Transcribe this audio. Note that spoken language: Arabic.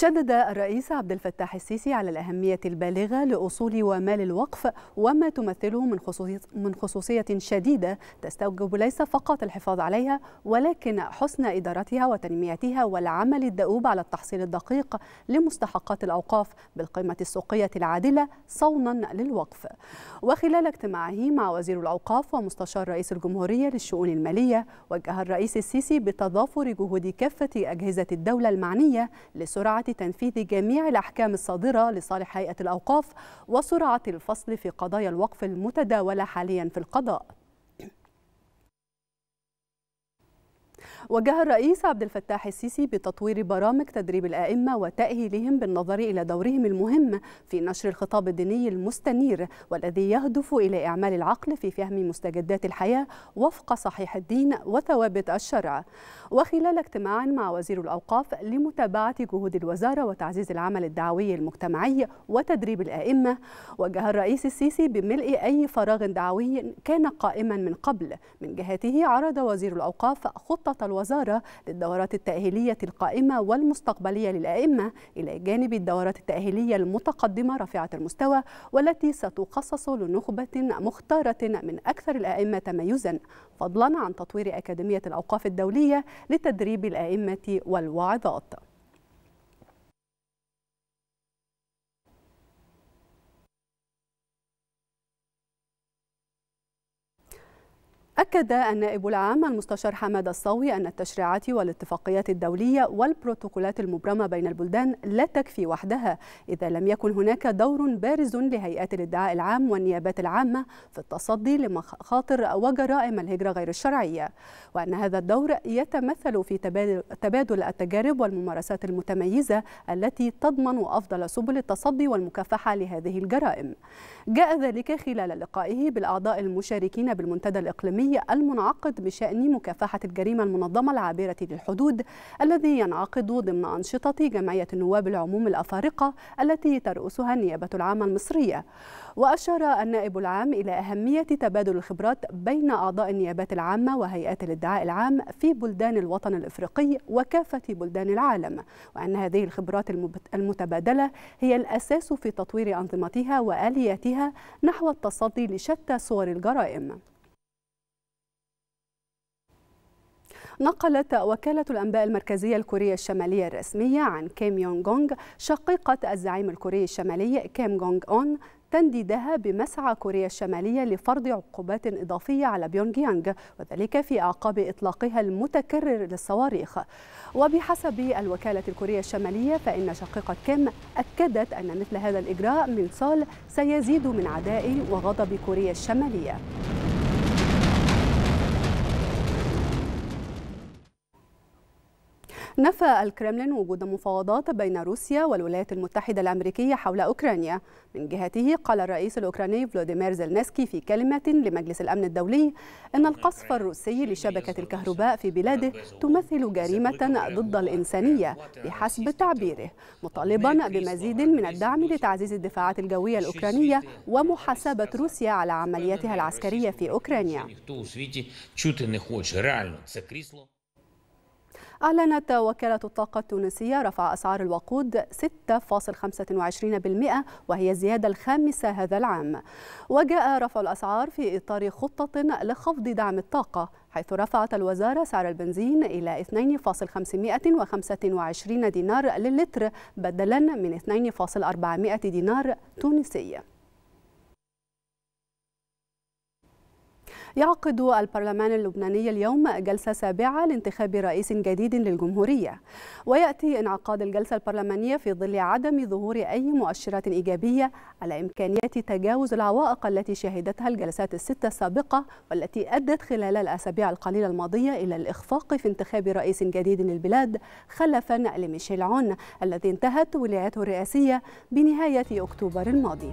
شدد الرئيس عبد الفتاح السيسي على الأهمية البالغة لأصول ومال الوقف وما تمثله من خصوصية, من خصوصية شديدة تستوجب ليس فقط الحفاظ عليها ولكن حسن إدارتها وتنميتها والعمل الدؤوب على التحصيل الدقيق لمستحقات الأوقاف بالقيمة السوقية العادلة صونا للوقف وخلال اجتماعه مع وزير الأوقاف ومستشار رئيس الجمهورية للشؤون المالية وجه الرئيس السيسي بتضافر جهود كافة أجهزة الدولة المعنية لسرعة تنفيذ جميع الأحكام الصادرة لصالح هيئة الأوقاف وسرعة الفصل في قضايا الوقف المتداولة حاليا في القضاء وجه الرئيس عبد الفتاح السيسي بتطوير برامج تدريب الائمه وتاهيلهم بالنظر الى دورهم المهم في نشر الخطاب الديني المستنير والذي يهدف الى اعمال العقل في فهم مستجدات الحياه وفق صحيح الدين وثوابت الشرع. وخلال اجتماع مع وزير الاوقاف لمتابعه جهود الوزاره وتعزيز العمل الدعوي المجتمعي وتدريب الائمه، وجه الرئيس السيسي بملء اي فراغ دعوي كان قائما من قبل. من جهته عرض وزير الاوقاف خطه الوزارة للدورات التأهيلية القائمة والمستقبلية للأئمة إلى جانب الدورات التأهيلية المتقدمة رفعة المستوى والتي ستخصص لنخبة مختارة من أكثر الأئمة تميزا فضلا عن تطوير أكاديمية الأوقاف الدولية لتدريب الأئمة والواعظات أكد النائب العام المستشار حماد الصاوي أن التشريعات والاتفاقيات الدولية والبروتوكولات المبرمة بين البلدان لا تكفي وحدها إذا لم يكن هناك دور بارز لهيئات الادعاء العام والنيابات العامة في التصدي لمخاطر وجرائم الهجرة غير الشرعية وأن هذا الدور يتمثل في تبادل التجارب والممارسات المتميزة التي تضمن أفضل سبل التصدي والمكافحة لهذه الجرائم جاء ذلك خلال لقائه بالأعضاء المشاركين بالمنتدى الإقليمي الدولي المنعقد بشأن مكافحة الجريمة المنظمة العابرة للحدود الذي ينعقد ضمن أنشطة جمعية النواب العموم الأفارقة التي ترأسها النيابة العامة المصرية وأشار النائب العام إلى أهمية تبادل الخبرات بين أعضاء النيابات العامة وهيئات الادعاء العام في بلدان الوطن الإفريقي وكافة بلدان العالم وأن هذه الخبرات المتبادلة هي الأساس في تطوير أنظمتها وآلياتها نحو التصدي لشتى صور الجرائم نقلت وكالة الأنباء المركزية الكورية الشمالية الرسمية عن كيم يونغ جونغ شقيقة الزعيم الكوري الشمالي كيم جونغ أون تنديدها بمسعى كوريا الشمالية لفرض عقوبات إضافية على بيونغ يانغ وذلك في أعقاب إطلاقها المتكرر للصواريخ وبحسب الوكالة الكورية الشمالية فإن شقيقة كيم أكدت أن مثل هذا الإجراء من سول سيزيد من عداء وغضب كوريا الشمالية نفى الكرملين وجود مفاوضات بين روسيا والولايات المتحدة الأمريكية حول أوكرانيا من جهته قال الرئيس الأوكراني فلوديمير زيلنسكي في كلمة لمجلس الأمن الدولي أن القصف الروسي لشبكة الكهرباء في بلاده تمثل جريمة ضد الإنسانية بحسب تعبيره مطالبا بمزيد من الدعم لتعزيز الدفاعات الجوية الأوكرانية ومحاسبة روسيا على عملياتها العسكرية في أوكرانيا أعلنت وكالة الطاقة التونسية رفع أسعار الوقود 6.25% وهي الزيادة الخامسة هذا العام وجاء رفع الأسعار في إطار خطة لخفض دعم الطاقة حيث رفعت الوزارة سعر البنزين إلى 2.525 دينار للتر بدلا من 2.400 دينار تونسي يعقد البرلمان اللبناني اليوم جلسة سابعة لانتخاب رئيس جديد للجمهورية ويأتي انعقاد الجلسة البرلمانية في ظل عدم ظهور أي مؤشرات إيجابية على إمكانية تجاوز العوائق التي شهدتها الجلسات الستة السابقة والتي أدت خلال الأسابيع القليلة الماضية إلى الإخفاق في انتخاب رئيس جديد للبلاد خلفا لميشيل عون الذي انتهت ولايته الرئاسية بنهاية أكتوبر الماضي